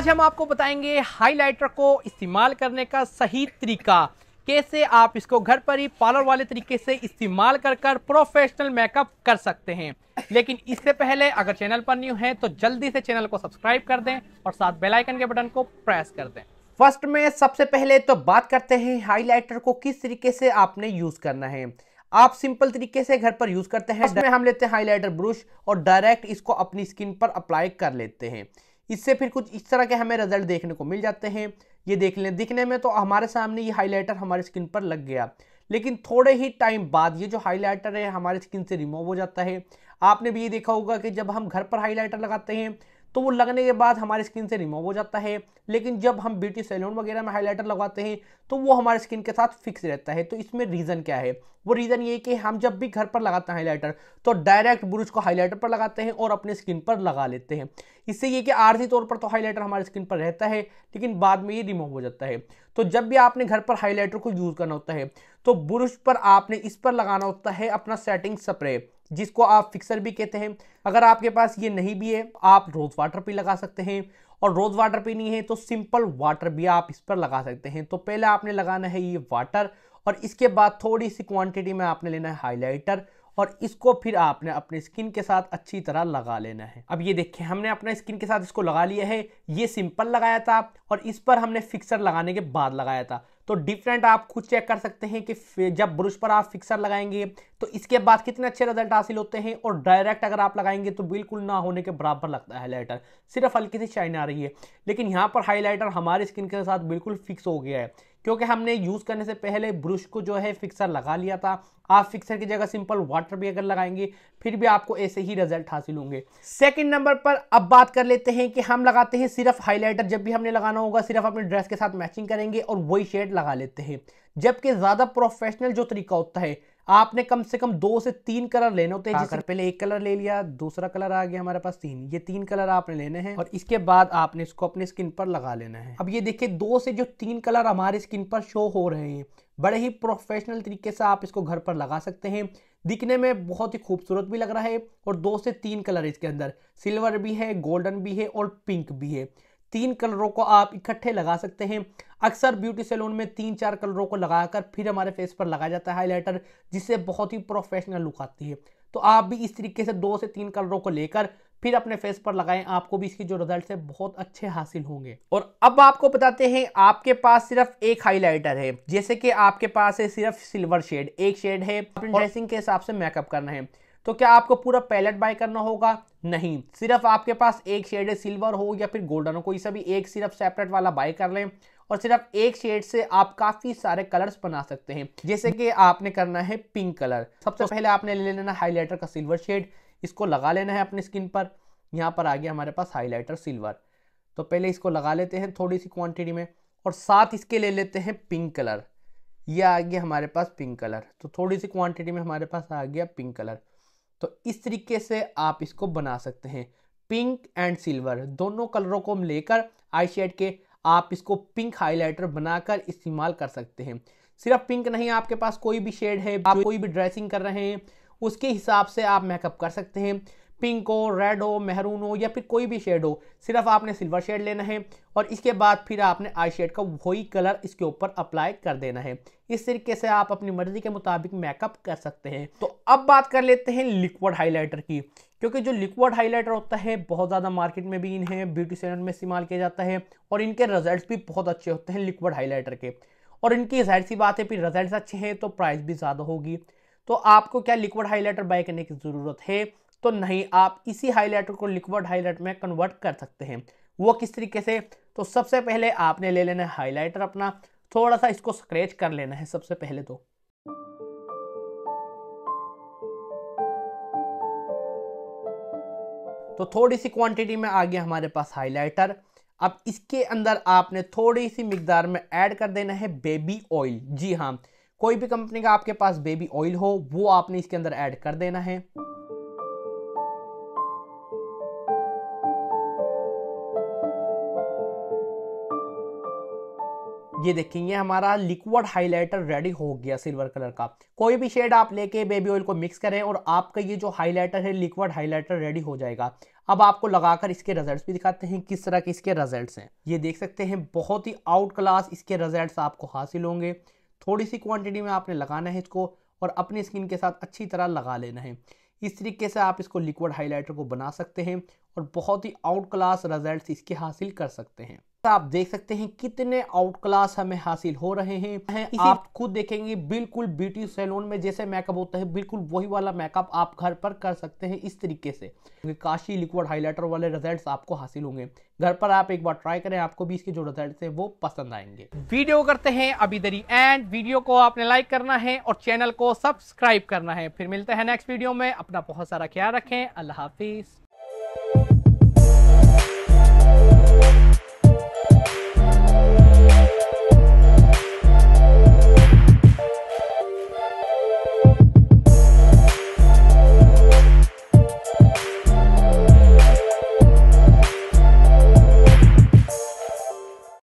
आज हम आपको बताएंगे हाइलाइटर को इस्तेमाल करने का सही तरीका कैसे आप इसको घर पर ही पार्लर वाले तरीके से इस्तेमाल कर कर प्रोफेशनल मेकअप कर सकते हैं लेकिन इससे पहले अगर चैनल पर न्यू है तो जल्दी से चैनल को सब्सक्राइब कर दें और साथ बेल आइकन के बटन को प्रेस कर दें फर्स्ट में सबसे पहले तो बात करते हैं हाइलाइटर को किस तरीके से आपने यूज़ करना है आप सिंपल तरीके से घर पर यूज़ करते हैं हम लेते हैं हाईलाइटर ब्रश और डायरेक्ट इसको अपनी स्किन पर अप्लाई कर लेते हैं इससे फिर कुछ इस तरह के हमें रिजल्ट देखने को मिल जाते हैं ये देख लें दिखने में तो हमारे सामने ये हाईलाइटर हमारे स्किन पर लग गया लेकिन थोड़े ही टाइम बाद ये जो हाईलाइटर है हमारे स्किन से रिमूव हो जाता है आपने भी ये देखा होगा कि जब हम घर पर हाईलाइटर लगाते हैं तो वो लगने के बाद हमारी स्किन से रिमूव हो जाता है लेकिन जब हम ब्यूटी सैलून वगैरह में हाईलाइटर लगवाते हैं तो वो हमारे स्किन के साथ फिक्स रहता है तो इसमें रीज़न क्या है वो रीज़न ये कि हम जब भी घर पर लगाते हैं हाईलाइटर तो डायरेक्ट ब्रूज को हाईलाइटर पर लगाते हैं और अपने स्किन पर लगा लेते हैं इससे ये कि आर्जी तौर पर तो हाईलाइटर हमारे स्किन पर रहता है लेकिन बाद में ये रिमूव हो जाता है तो जब भी आपने घर पर हाईलाइटर को यूज़ करना होता है तो ब्रूश पर आपने इस पर लगाना होता है अपना सेटिंग स्प्रे जिसको आप फिक्सर भी कहते हैं अगर आपके पास ये नहीं भी है आप रोज़ वाटर भी लगा सकते हैं और रोज़ वाटर भी नहीं है तो सिंपल वाटर भी आप इस पर लगा सकते हैं तो पहले आपने लगाना है ये वाटर और इसके बाद थोड़ी सी क्वांटिटी में आपने लेना है हाईलाइटर और इसको फिर आपने अपने स्किन के साथ अच्छी तरह लगा लेना है अब ये देखिए हमने अपने स्किन के साथ इसको लगा लिया है ये सिंपल लगाया था और इस पर हमने फिक्सर लगाने के बाद लगाया था तो डिफरेंट आप खुद चेक कर सकते हैं कि जब ब्रुश पर आप फिक्सर लगाएंगे तो इसके बाद कितने अच्छे रिजल्ट हासिल होते हैं और डायरेक्ट अगर आप लगाएंगे तो बिल्कुल ना होने के बराबर लगता है हाईलाइटर सिर्फ हल्की सी शाइन आ रही है लेकिन यहाँ पर हाईलाइटर हमारे स्किन के साथ बिल्कुल फिक्स हो गया है क्योंकि हमने यूज़ करने से पहले ब्रश को जो है फिक्सर लगा लिया था आप फिक्सर की जगह सिंपल वाटर भी अगर लगाएंगे फिर भी आपको ऐसे ही रिजल्ट हासिल होंगे सेकंड नंबर पर अब बात कर लेते हैं कि हम लगाते हैं सिर्फ हाइलाइटर जब भी हमने लगाना होगा सिर्फ अपने ड्रेस के साथ मैचिंग करेंगे और वही शेड लगा लेते हैं जबकि ज़्यादा प्रोफेशनल जो तरीका होता है आपने कम से कम दो से तीन कलर लेने होते हैं हाँ, जैसे पहले एक कलर ले लिया दूसरा कलर आ गया हमारे पास तीन ये तीन कलर आपने लेने हैं और इसके बाद आपने इसको अपने स्किन पर लगा लेना है अब ये देखिए दो से जो तीन कलर हमारे स्किन पर शो हो रहे हैं बड़े ही प्रोफेशनल तरीके से आप इसको घर पर लगा सकते हैं दिखने में बहुत ही खूबसूरत भी लग रहा है और दो से तीन कलर इसके अंदर सिल्वर भी है गोल्डन भी है और पिंक भी है तीन कलरों को आप इकट्ठे लगा सकते हैं अक्सर ब्यूटी सैलून में तीन चार कलरों को लगाकर फिर हमारे फेस पर लगाया जाता है हाईलाइटर जिससे बहुत ही प्रोफेशनल लुक आती है तो आप भी इस तरीके से दो से तीन कलरों को लेकर फिर अपने फेस पर लगाएं आपको भी इसके जो रिजल्ट है बहुत अच्छे हासिल होंगे और अब आपको बताते हैं आपके पास सिर्फ एक हाइलाइटर है जैसे कि आपके पास है सिर्फ सिल्वर शेड एक शेड है ड्रेसिंग के हिसाब से मेकअप करना है तो क्या आपको पूरा पैलेट बाय करना होगा नहीं सिर्फ आपके पास एक शेड है सिल्वर हो या फिर गोल्डन हो कोई सा भी एक सिर्फ सेपरेट वाला बाय कर लें और सिर्फ एक शेड से आप काफी सारे कलर्स बना सकते हैं जैसे कि आपने करना है पिंक कलर सबसे पहले आपने ले लेना हाईलाइटर का सिल्वर शेड इसको लगा लेना है अपने स्किन पर यहाँ पर आ गया हमारे पास हाईलाइटर सिल्वर तो पहले इसको लगा लेते हैं थोड़ी सी क्वांटिटी में और साथ इसके ले लेते हैं पिंक कलर ये आ गया हमारे पास पिंक कलर तो थोड़ी सी क्वांटिटी में हमारे पास आ गया पिंक कलर तो इस तरीके से आप इसको बना सकते हैं पिंक एंड सिल्वर दोनों कलरों को लेकर आई शेड के आप इसको पिंक हाइलाइटर बनाकर इस्तेमाल कर सकते हैं सिर्फ पिंक नहीं आपके पास कोई भी शेड है आप कोई भी ड्रेसिंग कर रहे हैं उसके हिसाब से आप मेकअप कर सकते हैं पिंक हो रेड हो मेहरून हो या फिर कोई भी शेड हो सिर्फ आपने सिल्वर शेड लेना है और इसके बाद फिर आपने आई शेड का वही कलर इसके ऊपर अप्लाई कर देना है इस तरीके से आप अपनी मर्जी के मुताबिक मेकअप कर सकते हैं तो अब बात कर लेते हैं लिक्विड हाईलाइटर की क्योंकि जो लिक्विड हाईलाइटर होता है बहुत ज़्यादा मार्केट में भी इन्हें ब्यूटी सैलून में इस्तेमाल किया जाता है और इनके रिजल्ट भी बहुत अच्छे होते हैं लिक्विड हाईलाइटर के और इनकी जाहिर सी बात है फिर रिजल्ट अच्छे हैं तो प्राइस भी ज़्यादा होगी तो आपको क्या लिक्विड हाईलाइटर बाय करने की ज़रूरत है तो नहीं आप इसी हाईलाइटर को लिक्विड हाईलाइट में कन्वर्ट कर सकते हैं वो किस तरीके से तो सबसे पहले आपने ले लेना है हाईलाइटर अपना थोड़ा सा इसको स्क्रेच कर लेना है सबसे पहले तो तो थोड़ी सी क्वांटिटी में आ गया हमारे पास हाइलाइटर अब इसके अंदर आपने थोड़ी सी मिकदार में ऐड कर देना है बेबी ऑयल जी हाँ कोई भी कंपनी का आपके पास बेबी ऑयल हो वो आपने इसके अंदर ऐड कर देना है ये देखेंगे हमारा लिक्विड हाइलाइटर रेडी हो गया सिल्वर कलर का कोई भी शेड आप लेके बेबी ऑयल को मिक्स करें और आपका ये जो हाइलाइटर है लिक्विड हाइलाइटर रेडी हो जाएगा अब आपको लगाकर इसके रिजल्ट्स भी दिखाते हैं किस तरह के इसके रिजल्ट्स हैं ये देख सकते हैं बहुत ही आउट क्लास इसके रिजल्ट आपको हासिल होंगे थोड़ी सी क्वान्टिटी में आपने लगाना है इसको और अपनी स्किन के साथ अच्छी तरह लगा लेना है इस तरीके से आप इसको लिक्विड हाईलाइटर को बना सकते हैं और बहुत ही आउट क्लास रिजल्ट इसके हासिल कर सकते हैं तो आप देख सकते हैं कितने आउट क्लास हमें हासिल हो रहे हैं आप खुद देखेंगे बिल्कुल ब्यूटी सैलून में जैसे मेकअप होता है बिल्कुल वही वाला मेकअप आप घर पर कर सकते हैं इस तरीके से काशी लिक्विड हाइलाइटर वाले रिजल्ट्स आपको हासिल होंगे घर पर आप एक बार ट्राई करें आपको भी इसके जो रिजल्ट है वो पसंद आएंगे वीडियो करते हैं अभी दरी एंड वीडियो को आपने लाइक करना है और चैनल को सब्सक्राइब करना है फिर मिलते हैं नेक्स्ट वीडियो में अपना बहुत सारा ख्याल रखें अल्लाह हाफिज